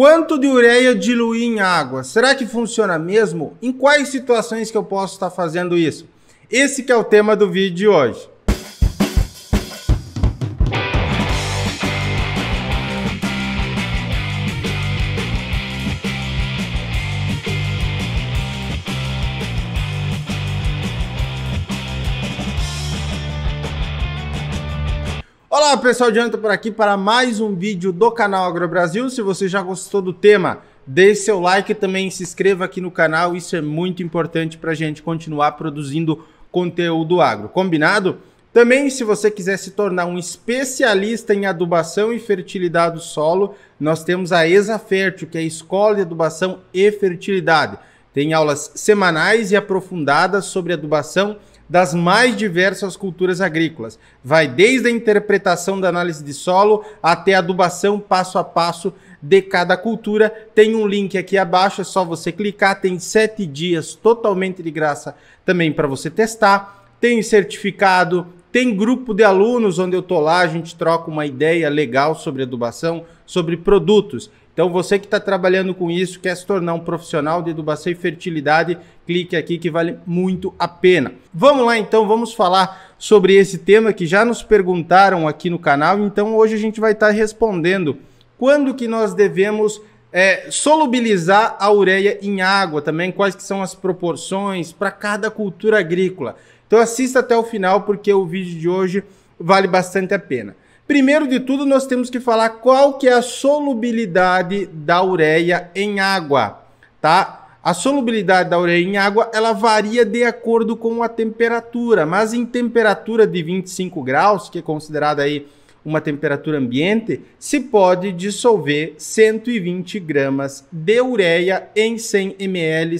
Quanto de ureia diluir em água? Será que funciona mesmo? Em quais situações que eu posso estar fazendo isso? Esse que é o tema do vídeo de hoje. Olá pessoal, adianta por aqui para mais um vídeo do canal Agro Brasil. Se você já gostou do tema, dê seu like e também se inscreva aqui no canal. Isso é muito importante para a gente continuar produzindo conteúdo agro. Combinado? Também, se você quiser se tornar um especialista em adubação e fertilidade do solo, nós temos a Exafértil, que é a Escola de Adubação e Fertilidade. Tem aulas semanais e aprofundadas sobre adubação das mais diversas culturas agrícolas. Vai desde a interpretação da análise de solo até a adubação passo a passo de cada cultura. Tem um link aqui abaixo, é só você clicar. Tem sete dias totalmente de graça também para você testar. Tem certificado, tem grupo de alunos onde eu tô lá, a gente troca uma ideia legal sobre adubação, sobre produtos. Então você que está trabalhando com isso, quer se tornar um profissional de adubação e fertilidade, clique aqui que vale muito a pena. Vamos lá então, vamos falar sobre esse tema que já nos perguntaram aqui no canal. Então hoje a gente vai estar tá respondendo quando que nós devemos é, solubilizar a ureia em água também, quais que são as proporções para cada cultura agrícola. Então assista até o final, porque o vídeo de hoje vale bastante a pena. Primeiro de tudo, nós temos que falar qual que é a solubilidade da ureia em água, tá? A solubilidade da ureia em água, ela varia de acordo com a temperatura, mas em temperatura de 25 graus, que é considerada aí uma temperatura ambiente, se pode dissolver 120 gramas de ureia em 100 ml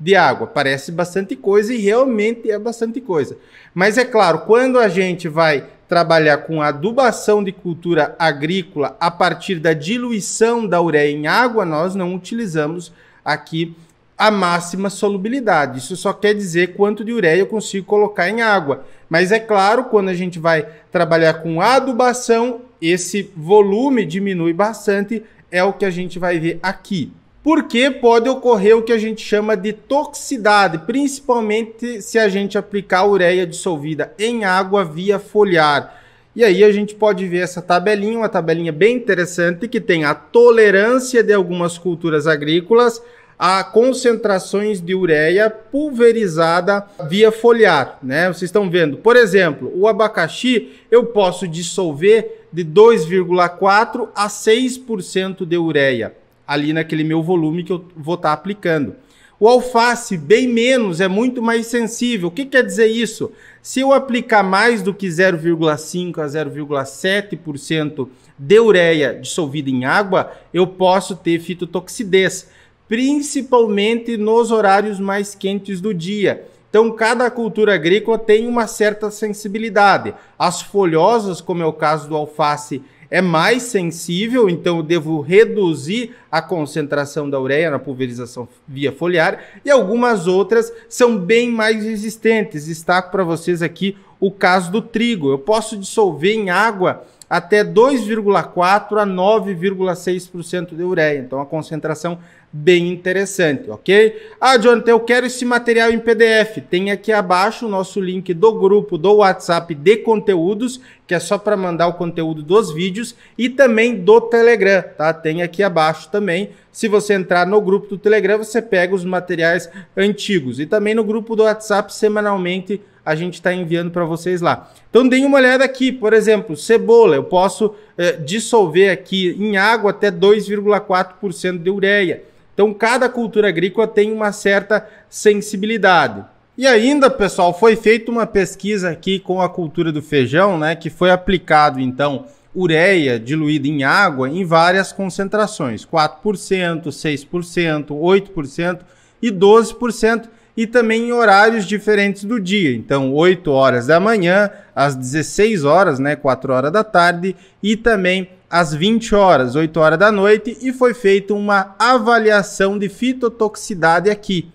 de água. Parece bastante coisa e realmente é bastante coisa. Mas é claro, quando a gente vai trabalhar com adubação de cultura agrícola a partir da diluição da ureia em água, nós não utilizamos aqui a máxima solubilidade. Isso só quer dizer quanto de ureia eu consigo colocar em água. Mas é claro, quando a gente vai trabalhar com adubação, esse volume diminui bastante, é o que a gente vai ver aqui porque pode ocorrer o que a gente chama de toxicidade, principalmente se a gente aplicar ureia dissolvida em água via foliar. E aí a gente pode ver essa tabelinha, uma tabelinha bem interessante que tem a tolerância de algumas culturas agrícolas a concentrações de ureia pulverizada via foliar, né? Vocês estão vendo, por exemplo, o abacaxi eu posso dissolver de 2,4 a 6% de ureia ali naquele meu volume que eu vou estar tá aplicando. O alface, bem menos, é muito mais sensível. O que quer dizer isso? Se eu aplicar mais do que 0,5 a 0,7% de ureia dissolvida em água, eu posso ter fitotoxidez, principalmente nos horários mais quentes do dia. Então, cada cultura agrícola tem uma certa sensibilidade. As folhosas, como é o caso do alface, é mais sensível, então eu devo reduzir a concentração da ureia na pulverização via foliar, e algumas outras são bem mais resistentes. Destaco para vocês aqui o caso do trigo. Eu posso dissolver em água até 2,4 a 9,6% de ureia, então a concentração bem interessante, ok? Ah, Jonathan, eu quero esse material em PDF. Tem aqui abaixo o nosso link do grupo do WhatsApp de conteúdos, que é só para mandar o conteúdo dos vídeos, e também do Telegram, tá? Tem aqui abaixo também. Se você entrar no grupo do Telegram, você pega os materiais antigos. E também no grupo do WhatsApp, semanalmente, a gente está enviando para vocês lá. Então, deem uma olhada aqui, por exemplo, cebola. Eu posso eh, dissolver aqui em água até 2,4% de ureia então, cada cultura agrícola tem uma certa sensibilidade. E ainda, pessoal, foi feita uma pesquisa aqui com a cultura do feijão, né, que foi aplicado então ureia diluída em água em várias concentrações, 4%, 6%, 8% e 12% e também em horários diferentes do dia. Então, 8 horas da manhã às 16 horas, né, 4 horas da tarde e também às 20 horas, 8 horas da noite, e foi feita uma avaliação de fitotoxicidade aqui.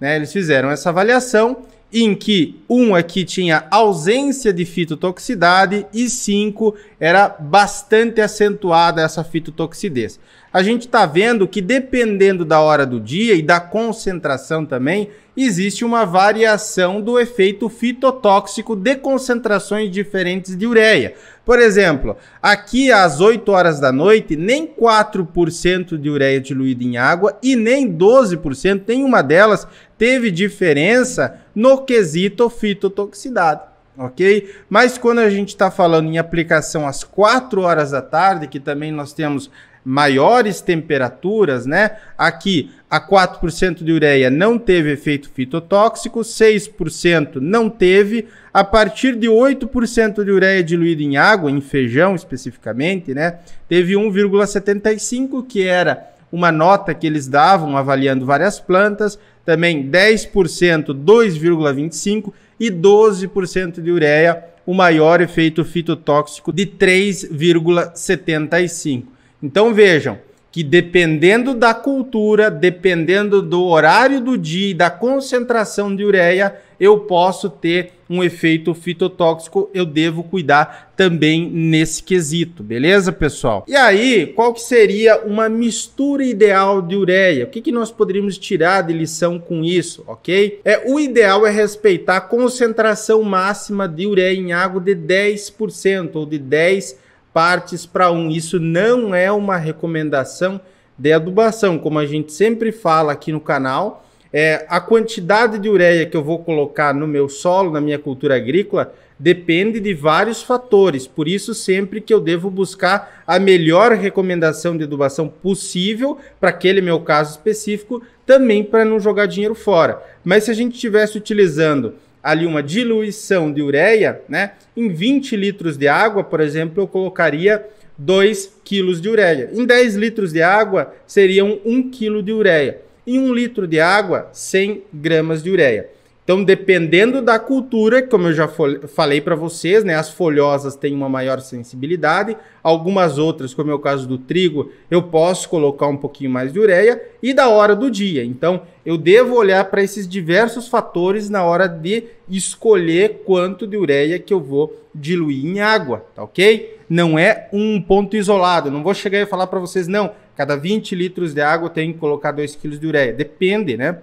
Né? Eles fizeram essa avaliação em que um aqui tinha ausência de fitotoxicidade e 5 era bastante acentuada essa fitotoxidez. A gente está vendo que dependendo da hora do dia e da concentração também, existe uma variação do efeito fitotóxico de concentrações diferentes de ureia. Por exemplo, aqui às 8 horas da noite, nem 4% de ureia diluída em água e nem 12%, nenhuma delas teve diferença no quesito fitotoxicidade ok? Mas quando a gente está falando em aplicação às 4 horas da tarde, que também nós temos maiores temperaturas, né? Aqui a 4% de ureia não teve efeito fitotóxico, 6% não teve. A partir de 8% de ureia diluída em água, em feijão especificamente, né? Teve 1,75 que era uma nota que eles davam avaliando várias plantas, também 10%, 2,25 e 12% de ureia, o maior efeito fitotóxico de 3,75. Então vejam que dependendo da cultura, dependendo do horário do dia e da concentração de ureia, eu posso ter um efeito fitotóxico, eu devo cuidar também nesse quesito, beleza, pessoal? E aí, qual que seria uma mistura ideal de ureia? O que, que nós poderíamos tirar de lição com isso, ok? É, o ideal é respeitar a concentração máxima de ureia em água de 10% ou de 10% partes para um. Isso não é uma recomendação de adubação, como a gente sempre fala aqui no canal. É, a quantidade de ureia que eu vou colocar no meu solo, na minha cultura agrícola, depende de vários fatores. Por isso, sempre que eu devo buscar a melhor recomendação de adubação possível para aquele meu caso específico, também para não jogar dinheiro fora. Mas se a gente estivesse utilizando ali uma diluição de ureia, né? Em 20 litros de água, por exemplo, eu colocaria 2 quilos de ureia. Em 10 litros de água, seriam 1 quilo de ureia. Em 1 litro de água, 100 gramas de ureia. Então, dependendo da cultura, como eu já falei para vocês, né, as folhosas têm uma maior sensibilidade, algumas outras, como é o caso do trigo, eu posso colocar um pouquinho mais de ureia e da hora do dia. Então, eu devo olhar para esses diversos fatores na hora de escolher quanto de ureia que eu vou diluir em água, tá OK? Não é um ponto isolado, não vou chegar e falar para vocês não, cada 20 litros de água eu tenho que colocar 2 kg de ureia. Depende, né?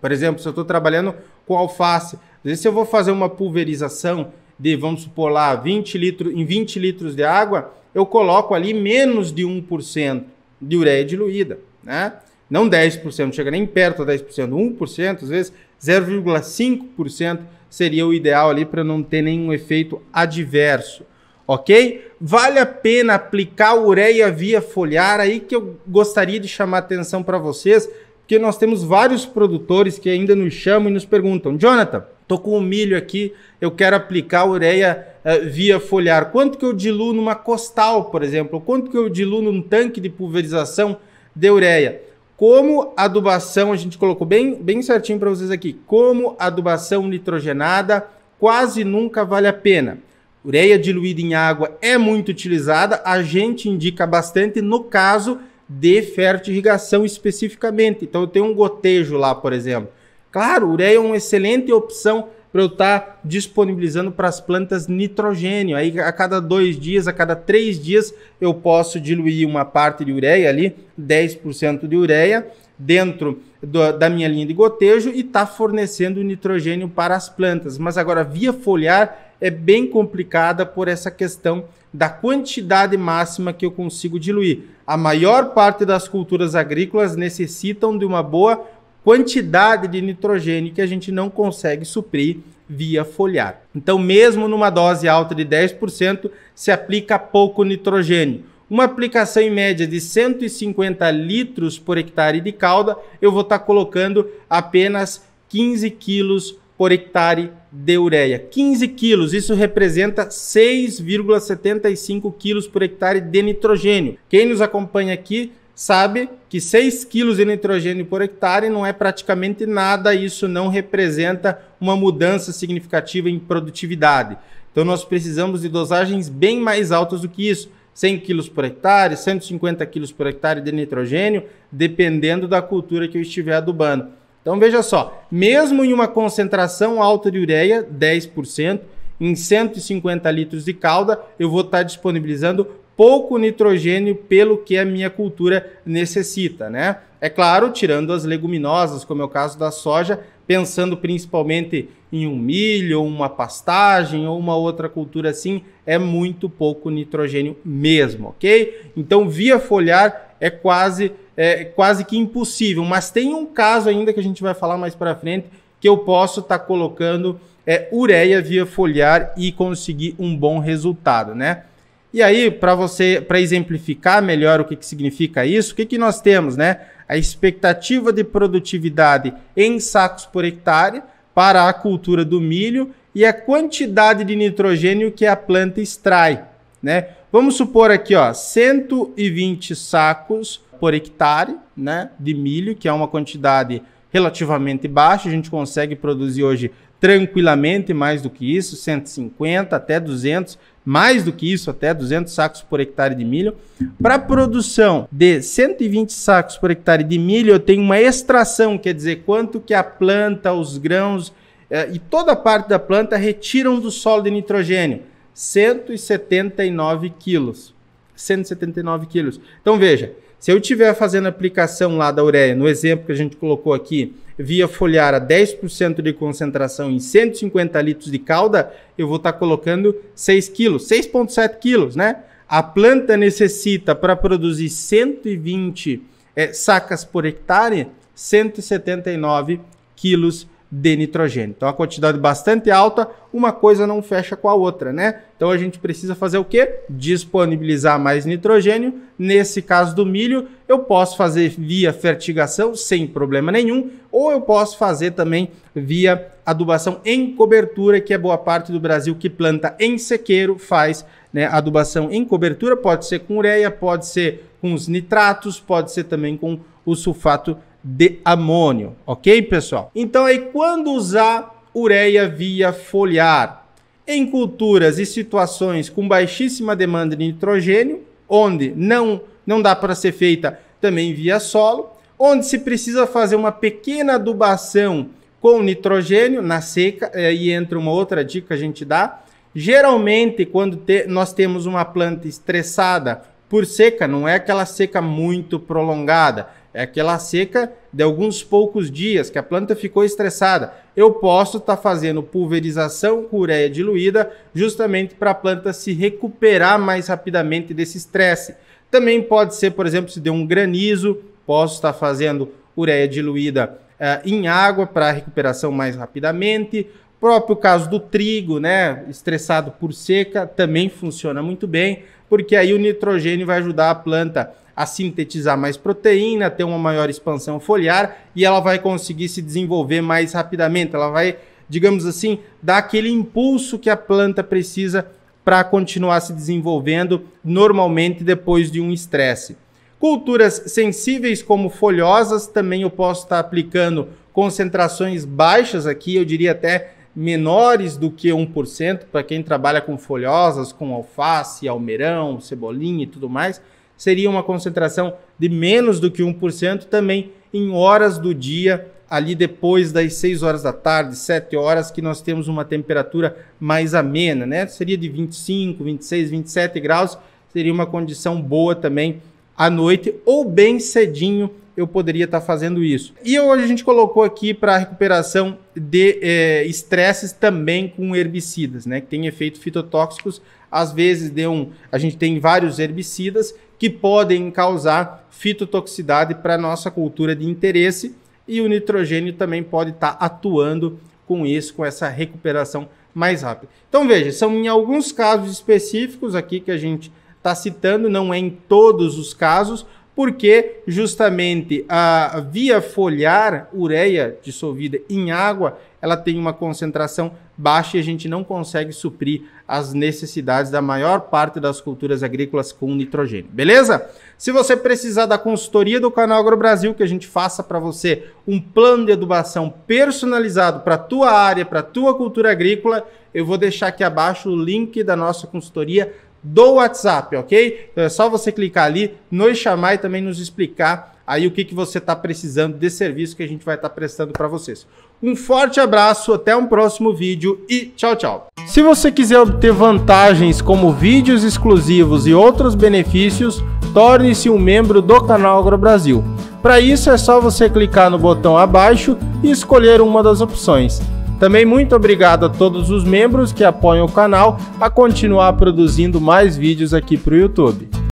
Por exemplo, se eu estou trabalhando com alface, às vezes eu vou fazer uma pulverização de, vamos supor lá, 20 litros, em 20 litros de água, eu coloco ali menos de 1% de ureia diluída, né? Não 10%, não chega nem perto a 10%, 1%, às vezes 0,5% seria o ideal ali para não ter nenhum efeito adverso, ok? Vale a pena aplicar ureia via foliar aí que eu gostaria de chamar atenção para vocês, porque nós temos vários produtores que ainda nos chamam e nos perguntam: Jonathan, tô com o milho aqui, eu quero aplicar ureia uh, via foliar. Quanto que eu diluo numa costal, por exemplo? Quanto que eu diluo num tanque de pulverização de ureia? Como adubação, a gente colocou bem, bem certinho para vocês aqui, como adubação nitrogenada quase nunca vale a pena. Ureia diluída em água é muito utilizada, a gente indica bastante no caso de fertirrigação especificamente. Então eu tenho um gotejo lá, por exemplo. Claro, ureia é uma excelente opção para eu estar tá disponibilizando para as plantas nitrogênio. Aí a cada dois dias, a cada três dias, eu posso diluir uma parte de ureia ali, 10% de ureia, dentro do, da minha linha de gotejo e está fornecendo nitrogênio para as plantas. Mas agora, via foliar, é bem complicada por essa questão da quantidade máxima que eu consigo diluir. A maior parte das culturas agrícolas necessitam de uma boa quantidade de nitrogênio que a gente não consegue suprir via foliar. Então, mesmo numa dose alta de 10%, se aplica pouco nitrogênio. Uma aplicação em média de 150 litros por hectare de calda, eu vou estar tá colocando apenas 15 quilos por hectare de ureia. 15 quilos, isso representa 6,75 quilos por hectare de nitrogênio. Quem nos acompanha aqui sabe que 6 quilos de nitrogênio por hectare não é praticamente nada, isso não representa uma mudança significativa em produtividade. Então nós precisamos de dosagens bem mais altas do que isso. 100 quilos por hectare, 150 quilos por hectare de nitrogênio, dependendo da cultura que eu estiver adubando. Então veja só, mesmo em uma concentração alta de ureia, 10%, em 150 litros de calda, eu vou estar disponibilizando pouco nitrogênio pelo que a minha cultura necessita, né? É claro, tirando as leguminosas, como é o caso da soja, pensando principalmente em um milho, ou uma pastagem ou uma outra cultura assim, é muito pouco nitrogênio mesmo, ok? Então, via folhar, é quase, é quase que impossível. Mas tem um caso ainda que a gente vai falar mais para frente que eu posso estar tá colocando é, ureia via foliar e conseguir um bom resultado, né? E aí, para você, para exemplificar melhor o que, que significa isso, o que, que nós temos, né? A expectativa de produtividade em sacos por hectare para a cultura do milho e a quantidade de nitrogênio que a planta extrai né? Vamos supor aqui, ó, 120 sacos por hectare, né, de milho, que é uma quantidade relativamente baixa, a gente consegue produzir hoje tranquilamente mais do que isso, 150 até 200, mais do que isso, até 200 sacos por hectare de milho. Para produção de 120 sacos por hectare de milho, eu tenho uma extração, quer dizer, quanto que a planta, os grãos eh, e toda a parte da planta retiram do solo de nitrogênio. 179 quilos. 179 quilos. Então veja, se eu estiver fazendo aplicação lá da ureia, no exemplo que a gente colocou aqui, via folhear a 10% de concentração em 150 litros de calda, eu vou estar tá colocando 6 quilos, 6,7 quilos, né? A planta necessita para produzir 120 é, eh, sacas por hectare, 179 quilos de nitrogênio. Então, a quantidade bastante alta, uma coisa não fecha com a outra, né? Então, a gente precisa fazer o quê? Disponibilizar mais nitrogênio. Nesse caso do milho, eu posso fazer via fertigação sem problema nenhum, ou eu posso fazer também via adubação em cobertura, que é boa parte do Brasil que planta em sequeiro faz né, adubação em cobertura, pode ser com ureia, pode ser com os nitratos, pode ser também com o sulfato de amônio, ok, pessoal? Então, aí, quando usar ureia via foliar? Em culturas e situações com baixíssima demanda de nitrogênio, onde não, não dá para ser feita também via solo, onde se precisa fazer uma pequena adubação com nitrogênio na seca, e é, entra uma outra dica que a gente dá. Geralmente, quando te, nós temos uma planta estressada por seca, não é aquela seca muito prolongada, é aquela seca de alguns poucos dias que a planta ficou estressada. Eu posso estar tá fazendo pulverização com ureia diluída justamente para a planta se recuperar mais rapidamente desse estresse. Também pode ser, por exemplo, se deu um granizo, posso estar tá fazendo ureia diluída uh, em água para recuperação mais rapidamente. Próprio caso do trigo, né, estressado por seca, também funciona muito bem, porque aí o nitrogênio vai ajudar a planta a sintetizar mais proteína, ter uma maior expansão foliar e ela vai conseguir se desenvolver mais rapidamente. Ela vai, digamos assim, dar aquele impulso que a planta precisa para continuar se desenvolvendo normalmente depois de um estresse. Culturas sensíveis como folhosas também eu posso estar aplicando concentrações baixas aqui, eu diria até menores do que 1%, para quem trabalha com folhosas, com alface, almeirão, cebolinha e tudo mais, seria uma concentração de menos do que 1% também em horas do dia, ali depois das 6 horas da tarde, 7 horas, que nós temos uma temperatura mais amena, né? Seria de 25, 26, 27 graus, seria uma condição boa também à noite ou bem cedinho eu poderia estar tá fazendo isso. E hoje a gente colocou aqui para recuperação de é, estresses também com herbicidas, né? Que tem efeitos fitotóxicos, às vezes de um. A gente tem vários herbicidas que podem causar fitotoxicidade para nossa cultura de interesse e o nitrogênio também pode estar tá atuando com isso, com essa recuperação mais rápida. Então veja, são em alguns casos específicos aqui que a gente está citando, não é em todos os casos, porque justamente a via foliar, ureia dissolvida em água, ela tem uma concentração baixa e a gente não consegue suprir as necessidades da maior parte das culturas agrícolas com nitrogênio, beleza? Se você precisar da consultoria do canal Agro Brasil, que a gente faça para você um plano de adubação personalizado para tua área, para tua cultura agrícola, eu vou deixar aqui abaixo o link da nossa consultoria do WhatsApp, ok? Então é só você clicar ali, nos chamar e também nos explicar aí o que, que você está precisando desse serviço que a gente vai estar tá prestando para vocês. Um forte abraço, até um próximo vídeo e tchau, tchau. Se você quiser obter vantagens como vídeos exclusivos e outros benefícios, torne-se um membro do canal Agro Brasil. Para isso é só você clicar no botão abaixo e escolher uma das opções. Também muito obrigado a todos os membros que apoiam o canal a continuar produzindo mais vídeos aqui para o YouTube.